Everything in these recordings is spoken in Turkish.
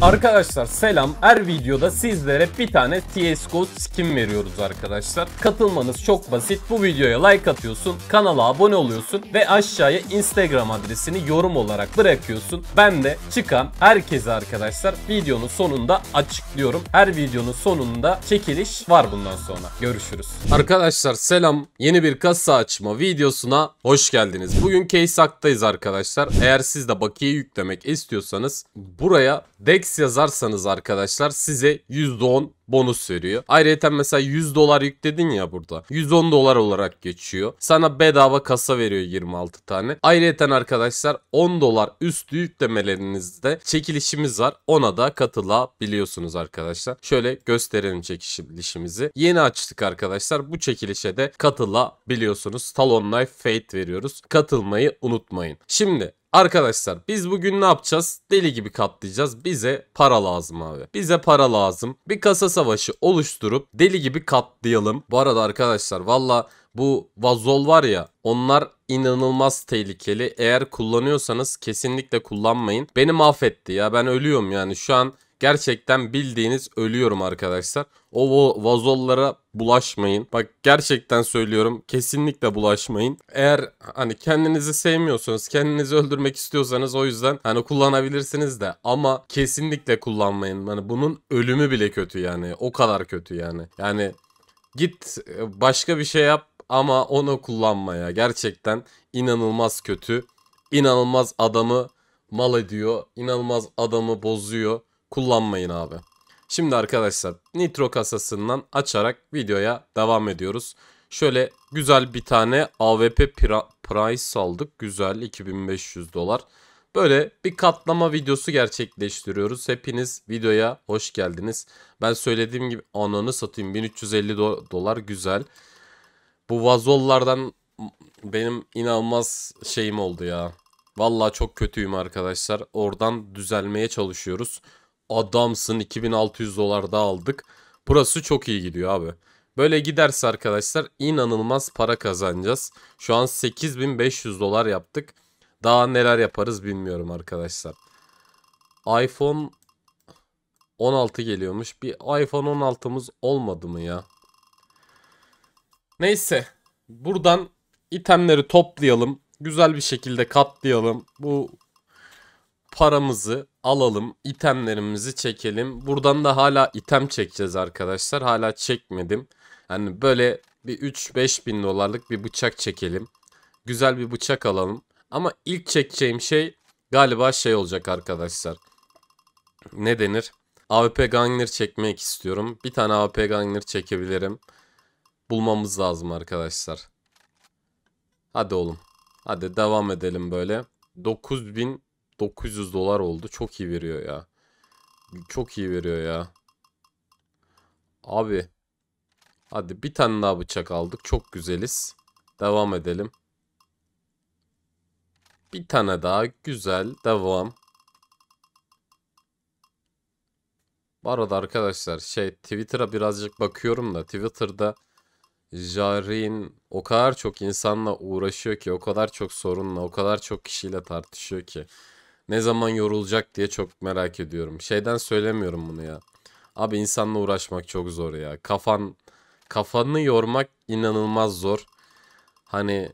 Arkadaşlar selam. Her videoda sizlere bir tane CSGO skin veriyoruz arkadaşlar. Katılmanız çok basit. Bu videoya like atıyorsun, kanala abone oluyorsun ve aşağıya Instagram adresini yorum olarak bırakıyorsun. Ben de çıkan herkese arkadaşlar videonun sonunda açıklıyorum. Her videonun sonunda çekiliş var bundan sonra. Görüşürüz. Arkadaşlar selam. Yeni bir kasa açma videosuna hoş geldiniz. Bugün Case Hack'tayız arkadaşlar. Eğer siz de bakiye yüklemek istiyorsanız buraya Dex yazarsanız arkadaşlar size %10 bonus veriyor. Ayrıca mesela 100 dolar yükledin ya burada. 110 dolar olarak geçiyor. Sana bedava kasa veriyor 26 tane. Ayrıca arkadaşlar 10 dolar üstü yüklemelerinizde çekilişimiz var. Ona da katılabiliyorsunuz arkadaşlar. Şöyle gösterelim çekilişimizi. Yeni açtık arkadaşlar. Bu çekilişe de katılabiliyorsunuz. Talon Life Fate veriyoruz. Katılmayı unutmayın. Şimdi Arkadaşlar biz bugün ne yapacağız? Deli gibi katlayacağız. Bize para lazım abi. Bize para lazım. Bir kasa savaşı oluşturup deli gibi katlayalım. Bu arada arkadaşlar valla bu vazol var ya onlar inanılmaz tehlikeli. Eğer kullanıyorsanız kesinlikle kullanmayın. Beni mahvetti ya ben ölüyorum yani şu an Gerçekten bildiğiniz ölüyorum arkadaşlar. O vazollara bulaşmayın. Bak gerçekten söylüyorum kesinlikle bulaşmayın. Eğer hani kendinizi sevmiyorsanız kendinizi öldürmek istiyorsanız o yüzden hani kullanabilirsiniz de ama kesinlikle kullanmayın. Hani bunun ölümü bile kötü yani o kadar kötü yani. Yani git e, başka bir şey yap ama onu kullanmaya gerçekten inanılmaz kötü. İnanılmaz adamı mal ediyor. İnanılmaz adamı bozuyor kullanmayın abi. Şimdi arkadaşlar nitro kasasından açarak videoya devam ediyoruz. Şöyle güzel bir tane AVP price aldık. Güzel 2500 dolar. Böyle bir katlama videosu gerçekleştiriyoruz. Hepiniz videoya hoş geldiniz. Ben söylediğim gibi ananı satayım 1350 do dolar güzel. Bu vazollardan benim inanılmaz şeyim oldu ya. Valla çok kötüyüm arkadaşlar. Oradan düzelmeye çalışıyoruz adamsın 2600 dolar da aldık. Burası çok iyi gidiyor abi. Böyle giderse arkadaşlar inanılmaz para kazanacağız. Şu an 8500 dolar yaptık. Daha neler yaparız bilmiyorum arkadaşlar. iPhone 16 geliyormuş. Bir iPhone 16'mız olmadı mı ya? Neyse. Buradan itemleri toplayalım. Güzel bir şekilde katlayalım. Bu paramızı alalım. itemlerimizi çekelim. Buradan da hala item çekeceğiz arkadaşlar. Hala çekmedim. Yani böyle bir 3-5 bin dolarlık bir bıçak çekelim. Güzel bir bıçak alalım. Ama ilk çekeceğim şey galiba şey olacak arkadaşlar. Ne denir? AWP Gangner çekmek istiyorum. Bir tane AWP Gangner çekebilirim. Bulmamız lazım arkadaşlar. Hadi oğlum. Hadi devam edelim böyle. 9000 900 dolar oldu. Çok iyi veriyor ya. Çok iyi veriyor ya. Abi. Hadi bir tane daha bıçak aldık. Çok güzeliz. Devam edelim. Bir tane daha. Güzel. Devam. Bu arada arkadaşlar şey Twitter'a birazcık bakıyorum da Twitter'da Jarin o kadar çok insanla uğraşıyor ki o kadar çok sorunla o kadar çok kişiyle tartışıyor ki. Ne zaman yorulacak diye çok merak ediyorum. Şeyden söylemiyorum bunu ya. Abi insanla uğraşmak çok zor ya. Kafan kafanı yormak inanılmaz zor. Hani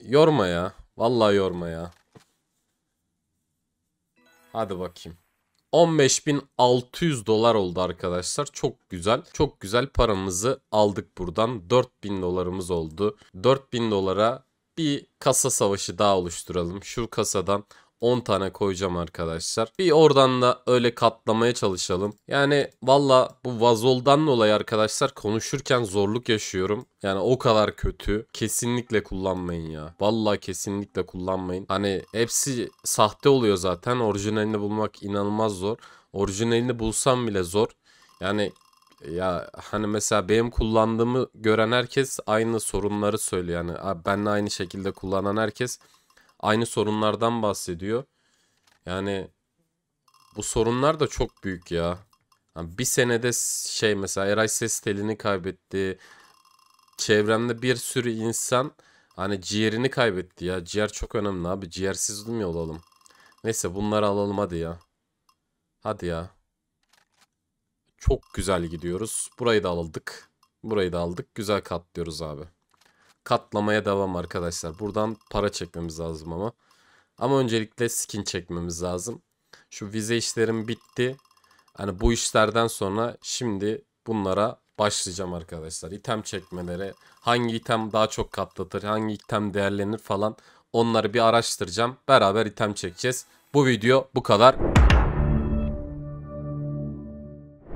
yorma ya. Vallahi yorma ya. Hadi bakayım. 15.600 dolar oldu arkadaşlar. Çok güzel. Çok güzel paramızı aldık buradan. 4000 dolarımız oldu. 4000 dolara bir kasa savaşı daha oluşturalım. Şu kasadan 10 tane koyacağım arkadaşlar. Bir oradan da öyle katlamaya çalışalım. Yani valla bu vazoldan dolayı arkadaşlar konuşurken zorluk yaşıyorum. Yani o kadar kötü. Kesinlikle kullanmayın ya. Valla kesinlikle kullanmayın. Hani hepsi sahte oluyor zaten. Orijinalini bulmak inanılmaz zor. Orijinalini bulsam bile zor. Yani ya hani mesela benim kullandığımı gören herkes aynı sorunları söylüyor. Yani benle aynı şekilde kullanan herkes aynı sorunlardan bahsediyor. Yani bu sorunlar da çok büyük ya. Yani bir senede şey mesela Eray ses telini kaybetti. Çevremde bir sürü insan hani ciğerini kaybetti ya. Ciğer çok önemli abi. Ciğersiz mi olalım? Neyse bunları alalım hadi ya. Hadi ya. Çok güzel gidiyoruz. Burayı da aldık. Burayı da aldık. Güzel katlıyoruz abi katlamaya devam arkadaşlar. Buradan para çekmemiz lazım ama. Ama öncelikle skin çekmemiz lazım. Şu vize işlerim bitti. Hani bu işlerden sonra şimdi bunlara başlayacağım arkadaşlar. İtem çekmeleri, hangi item daha çok katlatır, hangi item değerlenir falan onları bir araştıracağım. Beraber item çekeceğiz. Bu video bu kadar.